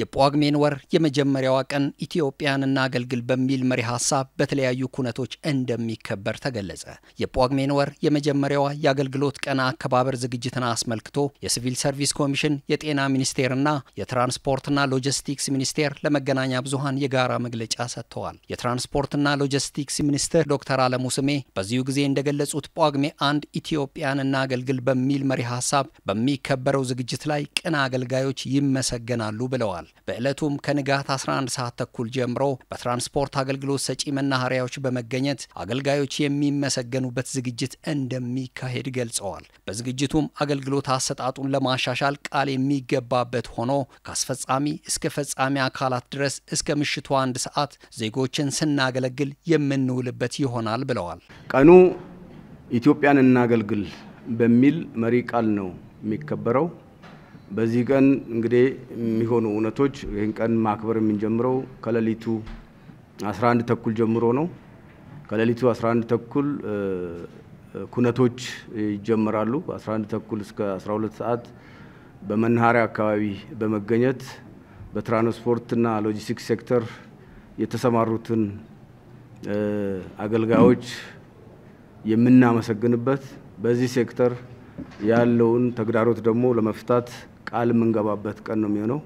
የጳጉሜን ወር የመጀመሪያዋ ቀን ኢትዮጵያን አገልግል በሚል መሪ ሀሳብ በተለያዩ ኩነቶች እንደሚከበር ተገለጸ። የጳጉሜን ወር የመጀመሪያዋ የአገልግሎት ቀን አከባበር ዝግጅትን አስመልክቶ የሲቪል ሰርቪስ ኮሚሽን፣ የጤና ሚኒስቴርና የትራንስፖርትና ሎጂስቲክስ ሚኒስቴር ለመገናኛ ብዙሀን የጋራ መግለጫ ሰጥተዋል። የትራንስፖርትና ሎጂስቲክስ ሚኒስትር ዶክተር አለሙ ስሜ በዚሁ ጊዜ እንደገለጹት ጳጉሜ አንድ ኢትዮጵያን አገልግል በሚል መሪ ሀሳብ በሚከበረው ዝግጅት ላይ ቅን አገልጋዮች ይመሰገናሉ ብለዋል። በዕለቱም ከንጋት 11 ሰዓት ተኩል ጀምሮ በትራንስፖርት አገልግሎት ሰጪ መናኸሪያዎች በመገኘት አገልጋዮች የሚመሰገኑበት ዝግጅት እንደሚካሄድ ገልጸዋል። በዝግጅቱም አገልግሎት አሰጣጡን ለማሻሻል ቃል የሚገባበት ሆኖ ከአስፈጻሚ እስከ ፈጻሚ አካላት ድረስ እስከ ምሽቱ አንድ ሰዓት ዜጎችን ስናገለግል የምንውልበት ይሆናል ብለዋል። ቀኑ ኢትዮጵያን እናገልግል በሚል መሪ ቃል ነው የሚከበረው። በዚህ ቀን እንግዲህ የሚሆኑ እውነቶች ይህን ቀን ማክበር የምንጀምረው ከሌሊቱ 11 ተኩል ጀምሮ ነው። ከሌሊቱ 11 ተኩል ኩነቶች ይጀመራሉ። 11 ተኩል እስከ 12 ሰዓት በመናኸሪያ አካባቢ በመገኘት በትራንስፖርትና ሎጂስቲክስ ሴክተር የተሰማሩትን አገልጋዮች የምናመሰግንበት በዚህ ሴክተር ያለውን ተግዳሮት ደግሞ ለመፍታት ቃል የምንገባበት ቀን ነው የሚሆነው።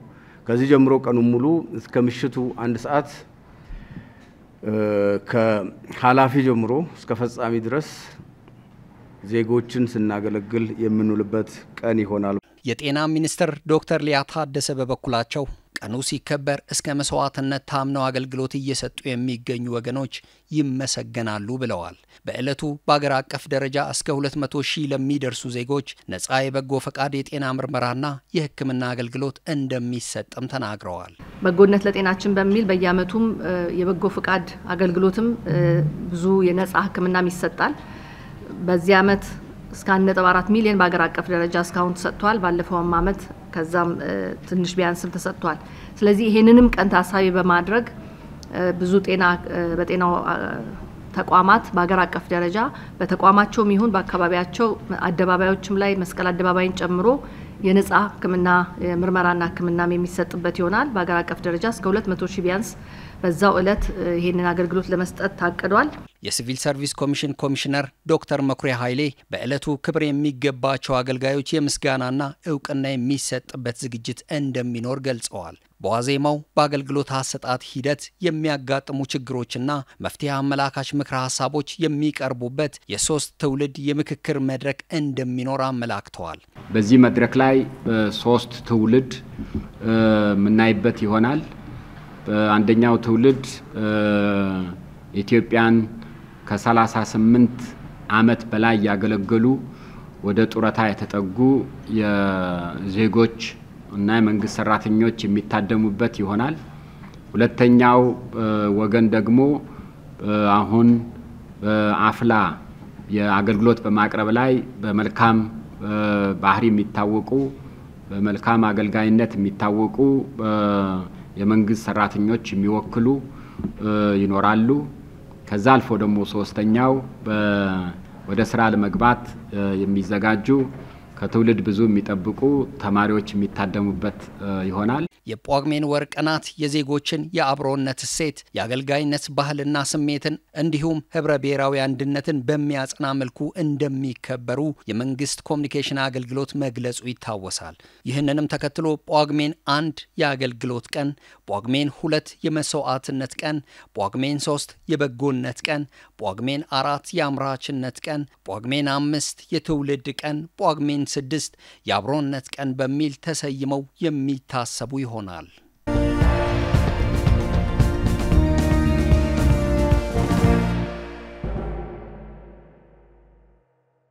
ከዚህ ጀምሮ ቀኑ ሙሉ እስከ ምሽቱ አንድ ሰዓት ከኃላፊ ጀምሮ እስከ ፈጻሚ ድረስ ዜጎችን ስናገለግል የምንውልበት ቀን ይሆናል። የጤና ሚኒስትር ዶክተር ሊያ ታደሰ በበኩላቸው ቀኑ ሲከበር እስከ መስዋዕትነት ታምነው አገልግሎት እየሰጡ የሚገኙ ወገኖች ይመሰገናሉ ብለዋል። በዕለቱ በአገር አቀፍ ደረጃ እስከ 200 ሺህ ለሚደርሱ ዜጎች ነፃ የበጎ ፈቃድ የጤና ምርመራና የሕክምና አገልግሎት እንደሚሰጥም ተናግረዋል። በጎነት ለጤናችን በሚል በየዓመቱም የበጎ ፈቃድ አገልግሎትም ብዙ የነፃ ሕክምናም ይሰጣል። በዚህ ዓመት እስከ 1.4 ሚሊዮን በአገር አቀፍ ደረጃ እስካሁን ተሰጥቷል። ባለፈውም ዓመት ከዛም ትንሽ ቢያንስም ተሰጥቷል። ስለዚህ ይሄንንም ቀን ታሳቢ በማድረግ ብዙ ጤና በጤናው ተቋማት በሀገር አቀፍ ደረጃ በተቋማቸውም ይሁን በአካባቢያቸው አደባባዮችም ላይ መስቀል አደባባይን ጨምሮ የነጻ ሕክምና ምርመራና ሕክምናም የሚሰጥበት ይሆናል። በሀገር አቀፍ ደረጃ እስከ መቶ ሺህ ቢያንስ በዛው ዕለት ይህንን አገልግሎት ለመስጠት ታቅዷል። የሲቪል ሰርቪስ ኮሚሽን ኮሚሽነር ዶክተር መኩሪያ ኃይሌ በዕለቱ ክብር የሚገባቸው አገልጋዮች የምስጋናና እውቅና የሚሰጥበት ዝግጅት እንደሚኖር ገልጸዋል። በዋዜማው በአገልግሎት አሰጣት ሂደት የሚያጋጥሙ ችግሮችና መፍትሄ አመላካች ምክረ ሀሳቦች የሚቀርቡበት የሶስት ትውልድ የምክክር መድረክ እንደሚኖር አመላክተዋል። በዚህ መድረክ ላይ ሶስት ትውልድ የምናይበት ይሆናል። በአንደኛው ትውልድ ኢትዮጵያን ከ38 ዓመት በላይ ያገለገሉ ወደ ጡረታ የተጠጉ የዜጎች እና የመንግስት ሰራተኞች የሚታደሙበት ይሆናል። ሁለተኛው ወገን ደግሞ አሁን በአፍላ የአገልግሎት በማቅረብ ላይ በመልካም ባህሪ የሚታወቁ በመልካም አገልጋይነት የሚታወቁ የመንግስት ሰራተኞች የሚወክሉ ይኖራሉ። ከዛ አልፎ ደግሞ ሶስተኛው ወደ ስራ ለመግባት የሚዘጋጁ ከትውልድ ብዙ የሚጠብቁ ተማሪዎች የሚታደሙበት ይሆናል። የጳጉሜን ወር ቀናት የዜጎችን የአብሮነት እሴት፣ የአገልጋይነት ባህልና ስሜትን እንዲሁም ህብረ ብሔራዊ አንድነትን በሚያጸና መልኩ እንደሚከበሩ የመንግስት ኮሚኒኬሽን አገልግሎት መግለጹ ይታወሳል። ይህንንም ተከትሎ ጳጉሜን አንድ የአገልግሎት ቀን፣ ጳጉሜን ሁለት የመስዋዕትነት ቀን፣ ጳጉሜን ሶስት የበጎነት ቀን፣ ጳጉሜን አራት የአምራችነት ቀን፣ ጳጉሜን አምስት የትውልድ ቀን፣ ጳጉሜን ስድስት የአብሮነት ቀን በሚል ተሰይመው የሚታሰቡ ይሆናል።